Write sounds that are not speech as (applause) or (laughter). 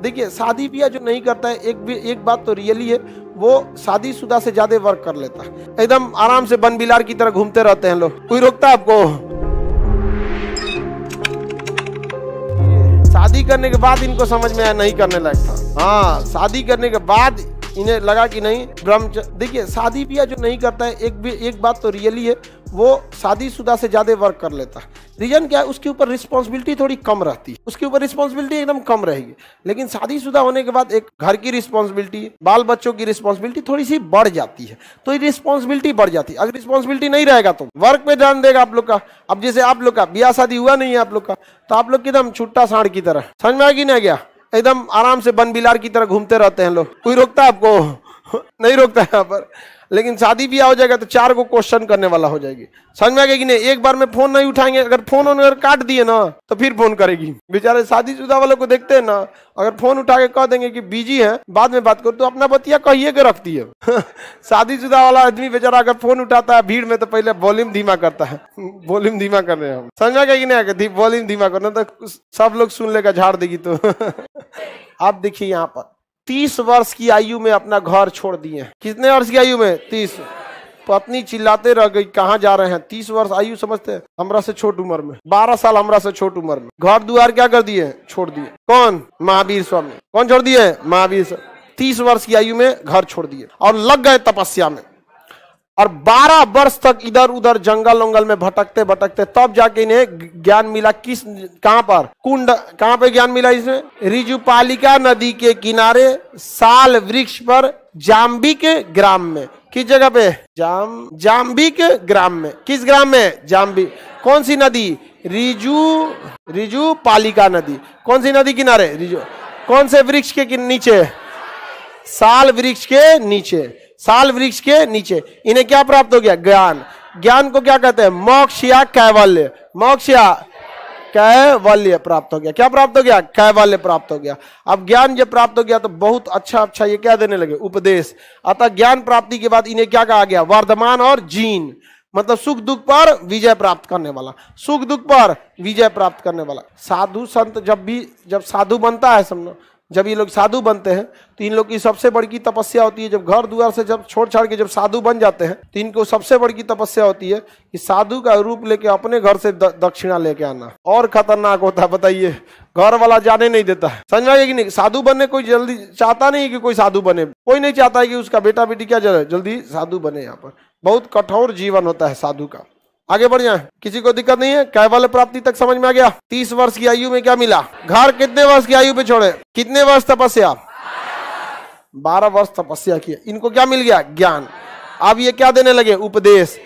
देखिए शादी ब्याह जो नहीं करता है एक भी एक बात तो रियली है वो शादी शुदा से ज्यादा वर्क कर लेता है एकदम आराम से बन बिलार की तरह घूमते रहते हैं लोग कोई रोकता है आपको शादी करने के बाद इनको समझ में आया नहीं करने लायक था हाँ शादी करने के बाद इन्हें लगा कि नहीं ब्रह्म देखिए शादी ब्याह जो नहीं करता है एक भी एक बात तो रियली है वो शादीशुदा से ज्यादा वर्क कर लेता है रीजन क्या है उसके ऊपर रिस्पॉन्सिबिलिटी थोड़ी कम रहती है उसके ऊपर रिस्पॉन्सिबिलिटी एकदम कम रहेगी लेकिन शादीशुदा होने के बाद एक घर की रिस्पॉन्सिबिलिटी बाल बच्चों की रिस्पॉन्सिबिलिटी थोड़ी सी बढ़ जाती है तो ये रिस्पॉन्सिबिलिटी बढ़ जाती है अगर रिस्पॉन्सिबिलिटी नहीं रहेगा तो वर्क पे ध्यान देगा आप लोग का अब जैसे आप लोग का ब्याह शादी हुआ नहीं है आप लोग का तो आप लोग एकदम छुट्टा साढ़ की तरह समझ में आएगी ना एकदम आराम से बन बिलार की तरह घूमते रहते हैं लोग कोई रोकता है आपको नहीं रोकता यहाँ पर लेकिन शादी ब्याह हो जाएगा तो चार को क्वेश्चन करने वाला हो जाएगी समझ में आ गया कि नहीं एक बार में फोन नहीं उठाएंगे अगर फोन अगर काट दिए ना तो फिर फोन करेगी बेचारे शादी शुदा वालों को देखते हैं ना अगर फोन उठा के कह देंगे कि बिजी है बाद में बात करो तो अपना बतिया कहिए के रखती है (laughs) शादी शुदा वाला आदमी बेचारा अगर फोन उठाता है भीड़ में तो पहले वॉल्यूम धीमा करता है वॉल्यूम (laughs) धीमा कर रहे हैं हम समझ में आ गया कि नहीं वॉल्यूम धीमा करना तो सब लोग सुन लेगा झाड़ देगी तो (laughs) आप देखिए यहाँ पर तीस वर्ष की आयु में अपना घर छोड़ दिए कितने वर्ष की आयु में तीस पत्नी चिल्लाते रह गई कहाँ जा रहे हैं तीस वर्ष आयु समझते हैं हमरा से छोट उम्र में बारह साल हमरा से छोट उम्र में घर द्वार क्या कर दिए छोड़ दिए कौन महावीर स्वामी कौन छोड़ दिए महावीर स्वामी तीस वर्ष की आयु में घर छोड़ दिए और लग गए तपस्या में और 12 वर्ष तक इधर उधर जंगल उंगल में भटकते भटकते तब जाके इन्हें ज्ञान मिला किस कहां पर कुंड कहां पे ज्ञान मिला इसमें रिजुपालिका नदी के किनारे साल वृक्ष पर जाम्बिक ग्राम में किस जगह पे जाम जाम्बिक ग्राम में किस ग्राम में जाम्बी कौन सी नदी रिजू रिजू पालिका नदी कौन सी नदी किनारे रिजू कौन से वृक्ष के नीचे साल वृक्ष के नीचे साल वृक्ष के नीचे इन्हें क्या प्राप्त हो गया ज्ञान ज्ञान को क्या कहते हैं मोक्ष या कैवल्य मोक्ष या कैवल्य प्राप्त हो गया क्या प्राप्त हो गया कैवल्य प्राप्त हो गया अब ज्ञान जब प्राप्त हो गया तो बहुत अच्छा अच्छा ये क्या देने लगे उपदेश अतः ज्ञान प्राप्ति के बाद इन्हें क्या कहा गया वर्धमान और जीन मतलब सुख दुख पर विजय प्राप्त करने वाला सुख दुख पर विजय प्राप्त करने वाला साधु संत जब भी जब साधु बनता है समझो जब ये लोग साधु बनते हैं तो इन लोग की सबसे बड़ी तपस्या होती है जब घर द्वार से जब छोड़ छाड़ के जब साधु बन जाते हैं तो इनको सबसे बड़ी तपस्या होती है कि साधु का रूप लेके अपने घर से दक्षिणा लेके आना और खतरनाक होता है बताइए घर वाला जाने नहीं देता है समझ कि नहीं साधु बनने कोई जल्दी चाहता नहीं कि कोई साधु बने कोई नहीं चाहता है कि उसका बेटा बेटी क्या जल्दी साधु बने यहाँ पर बहुत कठोर जीवन होता है साधु का आगे बढ़ जाए किसी को दिक्कत नहीं है कैवल प्राप्ति तक समझ में आ गया तीस वर्ष की आयु में क्या मिला घर कितने वर्ष की आयु पे छोड़े कितने वर्ष तपस्या बारह वर्ष तपस्या किया इनको क्या मिल गया ज्ञान अब ये क्या देने लगे उपदेश